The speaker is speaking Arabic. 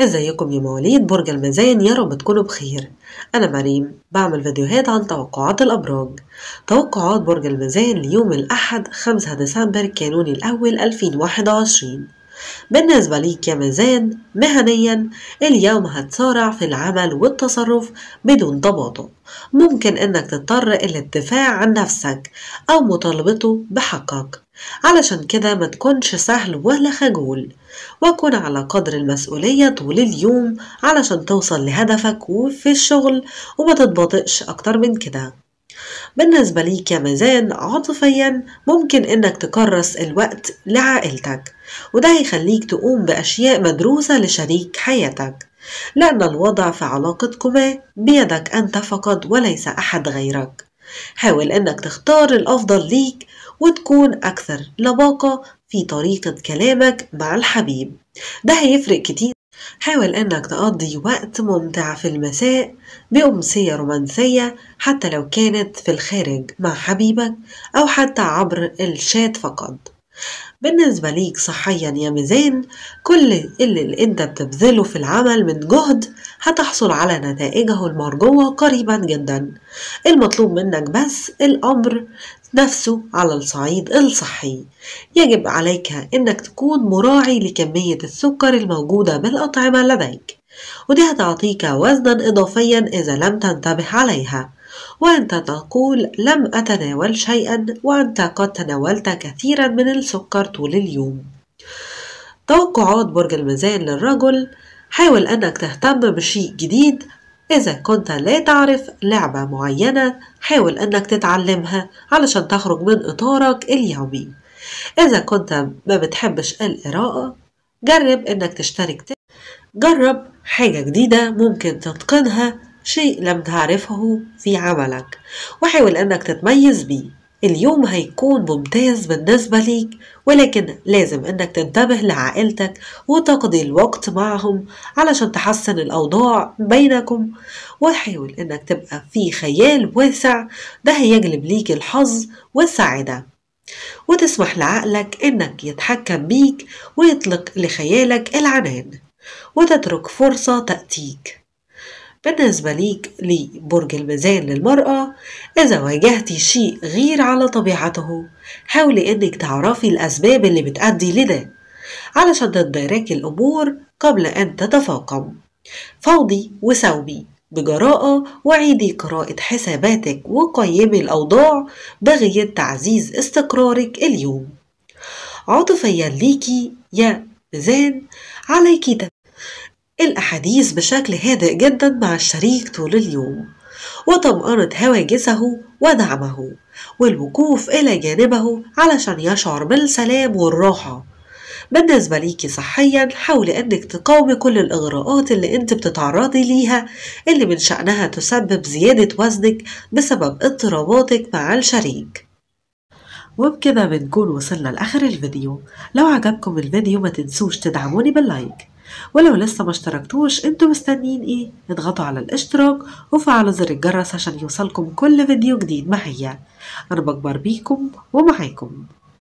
ازيكم يا مواليد برج الميزان يا رب تكونوا بخير انا مريم بعمل فيديوهات عن توقعات الابراج توقعات برج الميزان ليوم الاحد 5 ديسمبر كانون الاول 2021 بالنسبة ليك يا ميزان مهنيا اليوم هتسارع في العمل والتصرف بدون تباطؤ ممكن انك تضطر الدفاع عن نفسك او مطالبته بحقك علشان كده ما تكونش سهل ولا خجول وكن على قدر المسؤولية طول اليوم علشان توصل لهدفك وفي الشغل وما تتبطئش أكتر من كده بالنسبة ليك يا ميزان عاطفيا ممكن انك تكرس الوقت لعائلتك وده هيخليك تقوم بأشياء مدروسة لشريك حياتك لأن الوضع في علاقتكما بيدك أنت فقط وليس أحد غيرك حاول انك تختار الأفضل ليك وتكون أكثر لباقة في طريقة كلامك مع الحبيب ده هيفرق كتير حاول أنك تقضي وقت ممتع في المساء بأمسية رومانسية حتى لو كانت في الخارج مع حبيبك أو حتى عبر الشات فقط بالنسبة ليك صحيا يا ميزان كل اللي انت بتبذله في العمل من جهد هتحصل على نتائجه المرجوة قريبا جدا المطلوب منك بس الأمر نفسه على الصعيد الصحي يجب عليك انك تكون مراعي لكمية السكر الموجودة بالأطعمة لديك ودي هتعطيك وزنا إضافيا إذا لم تنتبه عليها وأنت تقول لم أتناول شيئا وأنت قد تناولت كثيرا من السكر طول اليوم توقعات برج الميزان للرجل حاول أنك تهتم بشيء جديد إذا كنت لا تعرف لعبة معينة حاول أنك تتعلمها علشان تخرج من إطارك اليومي إذا كنت ما بتحبش القراءة جرب إنك تشترك جرب حاجة جديدة ممكن تتقنها شيء لم تعرفه في عملك وحاول أنك تتميز بيه اليوم هيكون ممتاز بالنسبة ليك ولكن لازم أنك تنتبه لعائلتك وتقضي الوقت معهم علشان تحسن الأوضاع بينكم وحاول أنك تبقى في خيال واسع ده هيجلب ليك الحظ والسعادة وتسمح لعقلك أنك يتحكم بيك ويطلق لخيالك العنان وتترك فرصة تأتيك بالنسبة ليك لبرج الميزان للمرأة إذا واجهتي شيء غير على طبيعته حاولي إنك تعرفي الأسباب اللي بتأدي لده علشان تداركي الأمور قبل أن تتفاقم فوضي وسوبي بجراءة وعيدي قراءة حساباتك وقيمي الأوضاع بغية تعزيز استقرارك اليوم عاطفيا ليكي يا ميزان عليكي الأحاديث بشكل هادئ جدا مع الشريك طول اليوم وطمأنة هواجسه ودعمه والوقوف إلى جانبه علشان يشعر بالسلام والراحة بالنسبة ليكي صحيا حاولي انك تقاومي كل الاغراءات اللي انت بتتعرضي ليها اللي من شأنها تسبب زيادة وزنك بسبب اضطراباتك مع الشريك وبكده بنكون وصلنا لآخر الفيديو لو عجبكم الفيديو ما تنسوش تدعموني باللايك ولو لسه ما اشتركتوش انتوا مستنيين ايه اضغطوا على الاشتراك وفعلوا زر الجرس عشان يوصلكم كل فيديو جديد معايا انا بكبر بيكم ومعاكم